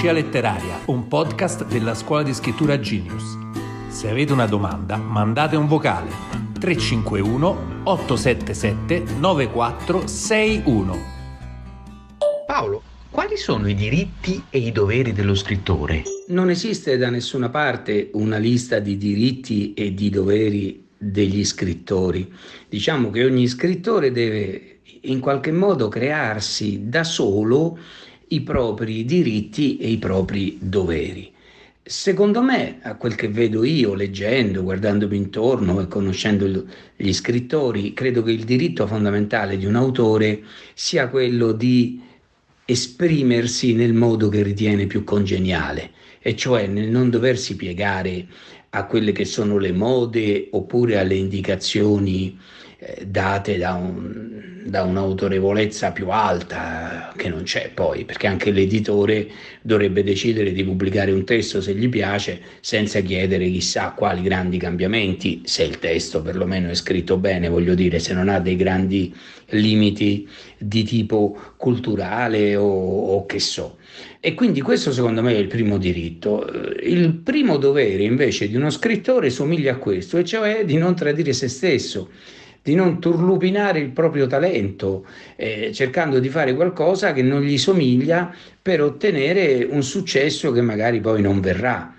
Scia Letteraria, un podcast della scuola di scrittura Genius. Se avete una domanda, mandate un vocale 351 877 9461. Paolo, quali sono i diritti e i doveri dello scrittore? Non esiste da nessuna parte una lista di diritti e di doveri degli scrittori. Diciamo che ogni scrittore deve in qualche modo crearsi da solo i propri diritti e i propri doveri. Secondo me, a quel che vedo io, leggendo, guardandomi intorno e conoscendo gli scrittori, credo che il diritto fondamentale di un autore sia quello di esprimersi nel modo che ritiene più congeniale, e cioè nel non doversi piegare a quelle che sono le mode oppure alle indicazioni eh, date da un, da un'autorevolezza più alta eh, che non c'è poi, perché anche l'editore dovrebbe decidere di pubblicare un testo se gli piace senza chiedere chissà quali grandi cambiamenti, se il testo perlomeno è scritto bene, voglio dire, se non ha dei grandi limiti di tipo culturale o, o che so. E quindi questo secondo me è il primo diritto. Il primo dovere invece di uno scrittore somiglia a questo, e cioè di non tradire se stesso di non turlupinare il proprio talento, eh, cercando di fare qualcosa che non gli somiglia per ottenere un successo che magari poi non verrà.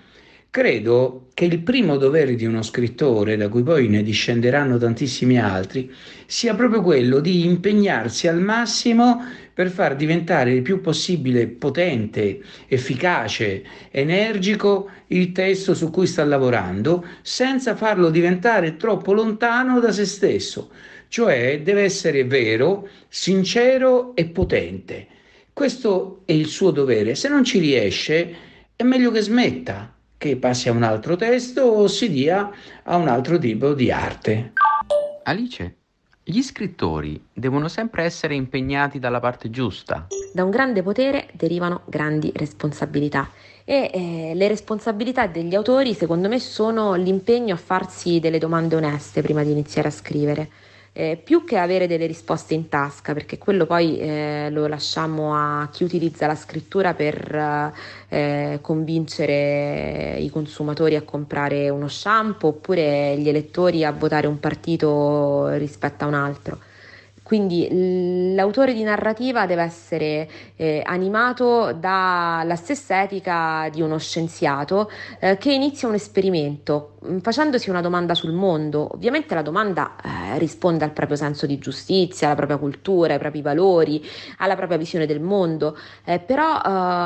Credo che il primo dovere di uno scrittore, da cui poi ne discenderanno tantissimi altri, sia proprio quello di impegnarsi al massimo per far diventare il più possibile potente, efficace, energico il testo su cui sta lavorando, senza farlo diventare troppo lontano da se stesso, cioè deve essere vero, sincero e potente. Questo è il suo dovere. Se non ci riesce, è meglio che smetta che passi a un altro testo o si dia a un altro tipo di arte. Alice, gli scrittori devono sempre essere impegnati dalla parte giusta. Da un grande potere derivano grandi responsabilità e eh, le responsabilità degli autori secondo me sono l'impegno a farsi delle domande oneste prima di iniziare a scrivere eh, più che avere delle risposte in tasca, perché quello poi eh, lo lasciamo a chi utilizza la scrittura per eh, convincere i consumatori a comprare uno shampoo oppure gli elettori a votare un partito rispetto a un altro. Quindi l'autore di narrativa deve essere eh, animato dalla stessa etica di uno scienziato eh, che inizia un esperimento mm, facendosi una domanda sul mondo. Ovviamente la domanda eh, risponde al proprio senso di giustizia, alla propria cultura, ai propri valori, alla propria visione del mondo, eh, però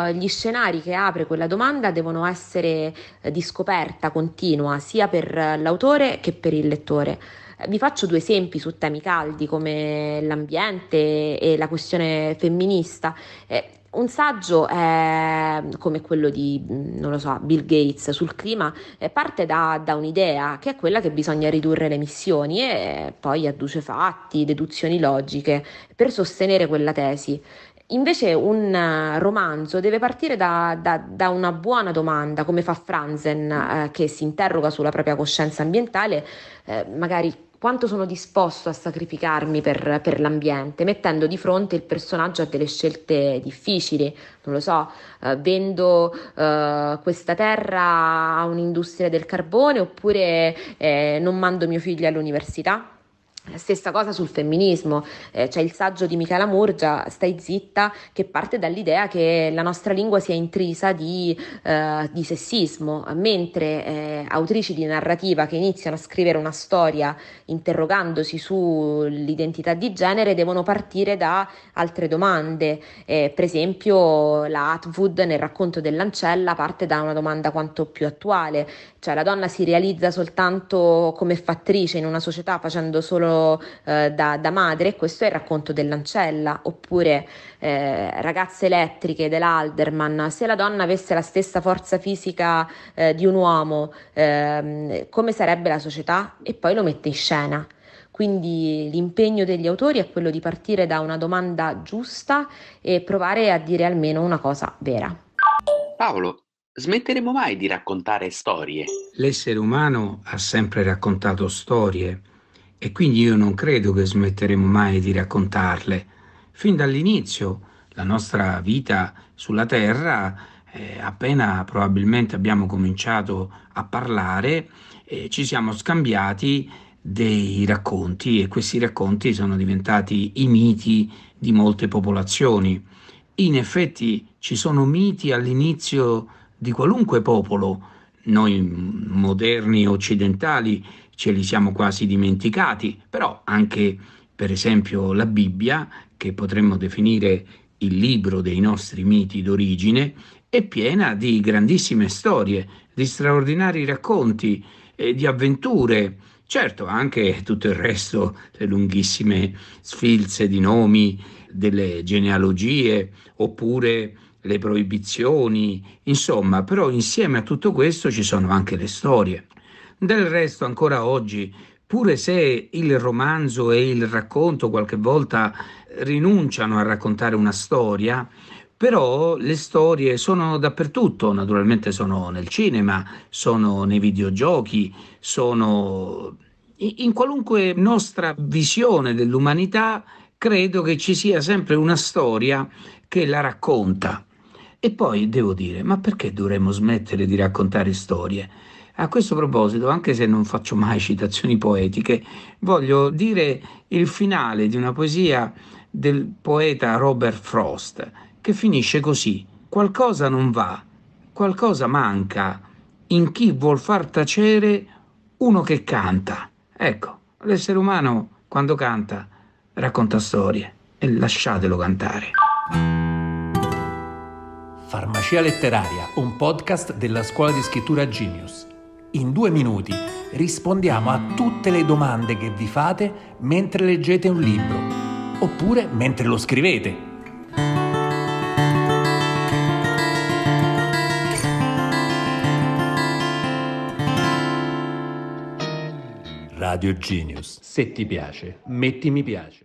eh, gli scenari che apre quella domanda devono essere eh, di scoperta continua sia per eh, l'autore che per il lettore. Eh, vi faccio due esempi su temi caldi come l'ambiente e la questione femminista. Eh, un saggio eh, come quello di so, Bill Gates sul clima eh, parte da, da, un'idea che è quella che bisogna ridurre le emissioni e poi adduce fatti, deduzioni logiche per sostenere quella tesi. Invece un eh, romanzo deve partire da, da, da una buona domanda, come fa Franzen, eh, che si interroga sulla propria coscienza ambientale, eh, magari quanto sono disposto a sacrificarmi per, per, l'ambiente, mettendo di fronte il personaggio a delle scelte difficili, non lo so, eh, vendo eh, questa terra a un'industria del carbone oppure eh, non mando mio figlio all'università, Stessa cosa sul femminismo, eh, c'è il saggio di Michela Murgia, Stai zitta, che parte dall'idea che la nostra lingua sia intrisa di, eh, di sessismo, mentre eh, autrici di narrativa che iniziano a scrivere una storia interrogandosi sull'identità di genere devono partire da altre domande, eh, per esempio la Atwood nel racconto dell'ancella parte da una domanda quanto più attuale, cioè la donna si realizza soltanto come fattrice in una società facendo solo eh, da, da, madre e questo è il racconto dell'ancella, oppure eh, ragazze elettriche dell'Alderman, se la donna avesse la stessa forza fisica eh, di un uomo, ehm, come sarebbe la società? E poi lo mette in scena. Quindi l'impegno degli autori è quello di partire da una domanda giusta e provare a dire almeno una cosa vera. Paolo, smetteremo mai di raccontare storie? L'essere umano ha sempre raccontato storie e quindi io non credo che smetteremo mai di raccontarle. Fin dall'inizio la nostra vita sulla Terra, eh, appena probabilmente abbiamo cominciato a parlare, eh, ci siamo scambiati dei racconti e questi racconti sono diventati i miti di molte popolazioni. In effetti ci sono miti all'inizio di qualunque popolo, noi moderni occidentali ce li siamo quasi dimenticati, però anche per esempio la Bibbia, che potremmo definire il libro dei nostri miti d'origine, è piena di grandissime storie, di straordinari racconti, eh, di avventure, certo anche tutto il resto, le lunghissime sfilze di nomi, delle genealogie, oppure le proibizioni, insomma, però insieme a tutto questo ci sono anche le storie. Del resto ancora oggi, pure se il romanzo e il racconto qualche volta rinunciano a raccontare una storia, però le storie sono dappertutto, naturalmente sono nel cinema, sono nei videogiochi, sono in qualunque nostra visione dell'umanità, credo che ci sia sempre una storia che la racconta. E poi devo dire, ma perché dovremmo smettere di raccontare storie? A questo proposito, anche se non faccio mai citazioni poetiche, voglio dire il finale di una poesia del poeta Robert Frost, che finisce così. Qualcosa non va, qualcosa manca in chi vuol far tacere uno che canta. Ecco, l'essere umano quando canta racconta storie e lasciatelo cantare. Farmacia Letteraria, un podcast della scuola di scrittura Genius. In due minuti rispondiamo a tutte le domande che vi fate mentre leggete un libro, oppure mentre lo scrivete. Radio Genius. Se ti piace, metti mi piace.